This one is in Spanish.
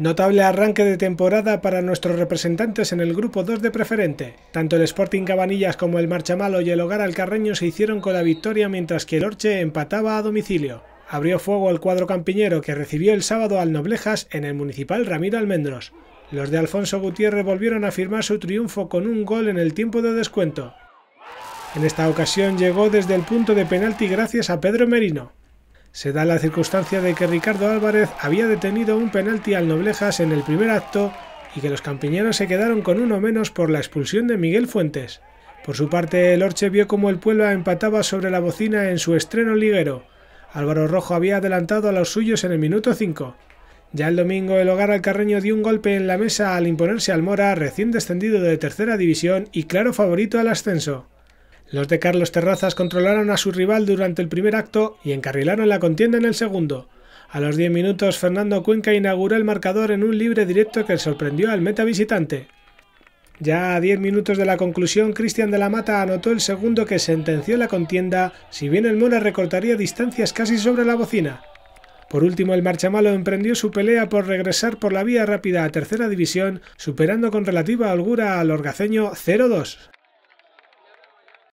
Notable arranque de temporada para nuestros representantes en el grupo 2 de preferente. Tanto el Sporting Cabanillas como el Marchamalo y el Hogar Alcarreño se hicieron con la victoria mientras que el Orche empataba a domicilio. Abrió fuego el cuadro campiñero que recibió el sábado al Noblejas en el municipal Ramiro Almendros. Los de Alfonso Gutiérrez volvieron a firmar su triunfo con un gol en el tiempo de descuento. En esta ocasión llegó desde el punto de penalti gracias a Pedro Merino. Se da la circunstancia de que Ricardo Álvarez había detenido un penalti al Noblejas en el primer acto y que los campiñeros se quedaron con uno menos por la expulsión de Miguel Fuentes. Por su parte, el Orche vio como el Puebla empataba sobre la bocina en su estreno liguero. Álvaro Rojo había adelantado a los suyos en el minuto 5. Ya el domingo, el hogar Carreño dio un golpe en la mesa al imponerse al Mora, recién descendido de tercera división y claro favorito al ascenso. Los de Carlos Terrazas controlaron a su rival durante el primer acto y encarrilaron la contienda en el segundo. A los 10 minutos, Fernando Cuenca inauguró el marcador en un libre directo que sorprendió al meta visitante. Ya a 10 minutos de la conclusión, Cristian de la Mata anotó el segundo que sentenció la contienda, si bien el Mola recortaría distancias casi sobre la bocina. Por último, el marchamalo emprendió su pelea por regresar por la vía rápida a tercera división, superando con relativa holgura al orgaceño 0-2.